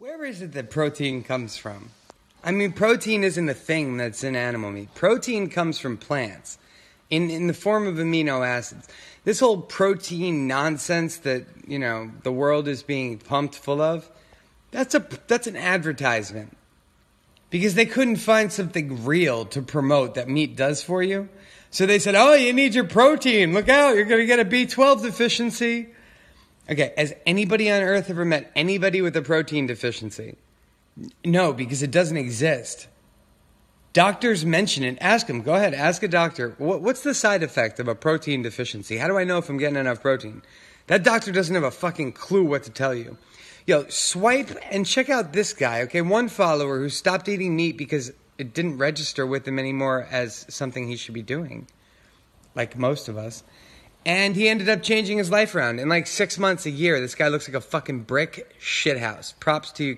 Where is it that protein comes from? I mean, protein isn't a thing that's in animal meat. Protein comes from plants in, in the form of amino acids. This whole protein nonsense that, you know, the world is being pumped full of, that's, a, that's an advertisement. Because they couldn't find something real to promote that meat does for you. So they said, oh, you need your protein. Look out, you're going to get a B12 deficiency. Okay, has anybody on earth ever met anybody with a protein deficiency? No, because it doesn't exist. Doctors mention it. Ask them. Go ahead. Ask a doctor. What, what's the side effect of a protein deficiency? How do I know if I'm getting enough protein? That doctor doesn't have a fucking clue what to tell you. Yo, swipe and check out this guy, okay? One follower who stopped eating meat because it didn't register with him anymore as something he should be doing, like most of us. And he ended up changing his life around. In like six months, a year, this guy looks like a fucking brick shithouse. Props to you.